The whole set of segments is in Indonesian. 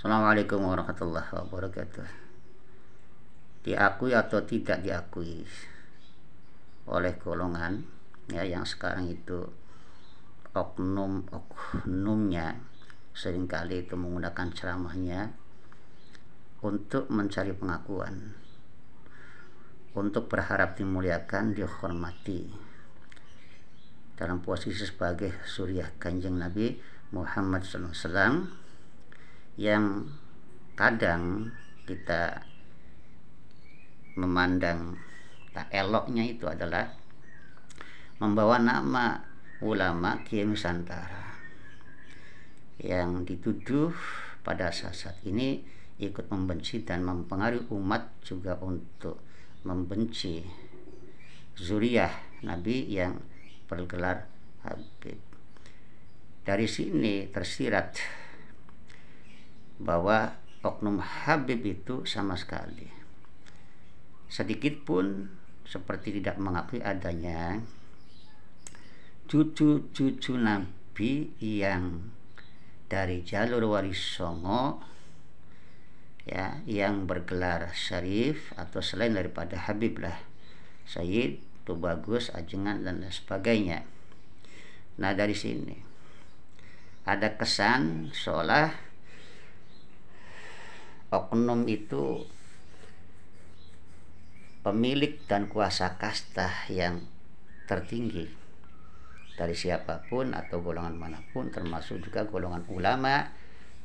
Assalamualaikum warahmatullahi wabarakatuh diakui atau tidak diakui oleh golongan ya yang sekarang itu oknum oknumnya seringkali itu menggunakan ceramahnya untuk mencari pengakuan untuk berharap dimuliakan dihormati dalam posisi sebagai suriah kanjeng Nabi Muhammad SAW yang kadang kita memandang tak nah, eloknya itu adalah membawa nama ulama Kiai Nusantara yang dituduh pada saat ini ikut membenci dan mempengaruhi umat juga untuk membenci zuriyah Nabi yang bergelar Habib. Dari sini tersirat bahwa oknum Habib itu sama sekali sedikit pun seperti tidak mengakui adanya cucu-cucu Nabi yang dari jalur waris Songo ya yang bergelar Syarif atau selain daripada Habib lah Sayyid, bagus Ajengan dan sebagainya nah dari sini ada kesan seolah oknum itu pemilik dan kuasa kasta yang tertinggi dari siapapun atau golongan manapun termasuk juga golongan ulama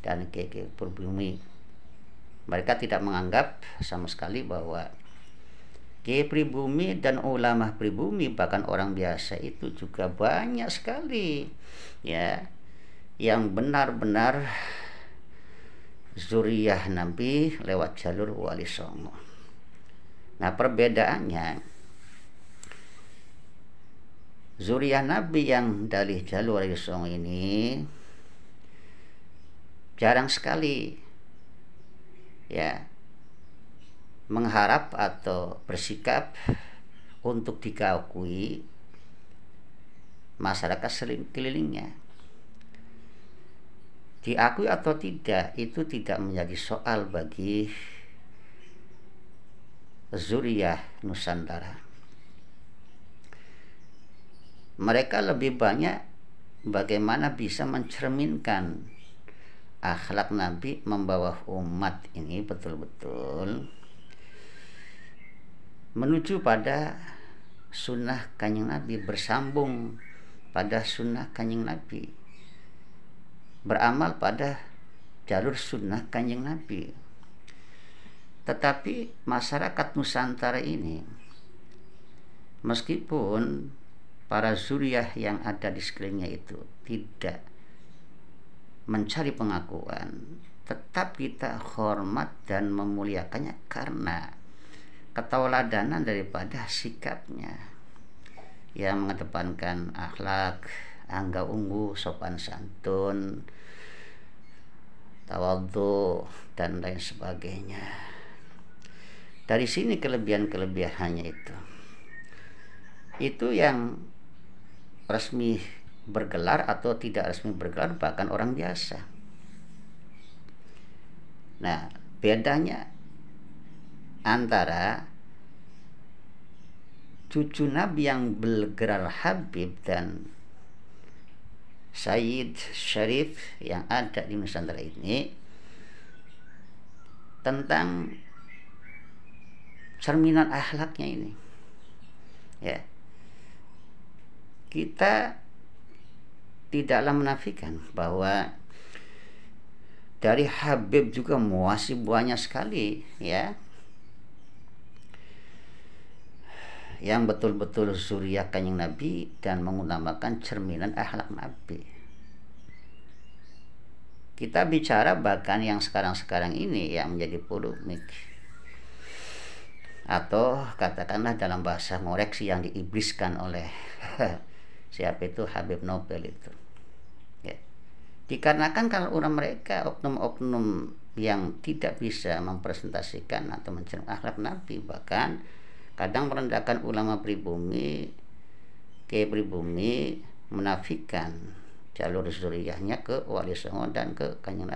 dan keke perbumi mereka tidak menganggap sama sekali bahwa ke pribumi dan ulama pribumi bahkan orang biasa itu juga banyak sekali ya yang benar-benar zuriyah Nabi lewat jalur wali songo. Nah perbedaannya zuriyah Nabi yang dari jalur wali songo ini jarang sekali ya mengharap atau bersikap untuk dikakui masyarakat kelilingnya diakui atau tidak itu tidak menjadi soal bagi zuriyah Nusantara. Mereka lebih banyak bagaimana bisa mencerminkan akhlak Nabi membawa umat ini betul-betul menuju pada sunnah kanyang Nabi bersambung pada sunnah kanyang Nabi beramal pada jalur sunnah kanjeng Nabi. Tetapi masyarakat Nusantara ini, meskipun para zuriyah yang ada di sekelilingnya itu tidak mencari pengakuan, tetap kita hormat dan memuliakannya karena ketauladanan daripada sikapnya yang mengedepankan akhlak angga ungu sopan santun tawadhu dan lain sebagainya dari sini kelebihan-kelebihannya itu itu yang resmi bergelar atau tidak resmi bergelar bahkan orang biasa nah bedanya antara cucu Nabi yang bergelar Habib dan Said Syarif yang ada di Nusantara ini tentang cerminan akhlaknya ini ya kita tidaklah menafikan bahwa dari Habib juga muasib banyak sekali ya yang betul-betul surya kanyang Nabi dan mengutamakan cerminan akhlak Nabi. Kita bicara bahkan yang sekarang-sekarang ini yang menjadi polemik atau katakanlah dalam bahasa ngoreksi yang diibliskan oleh siapa itu Habib Nobel itu. Ya. Dikarenakan kalau orang mereka oknum-oknum yang tidak bisa mempresentasikan atau mencerminkan akhlak Nabi bahkan kadang merendahkan ulama pribumi ke pribumi menafikan jalur zuriyahnya ke wali songo dan ke kanyang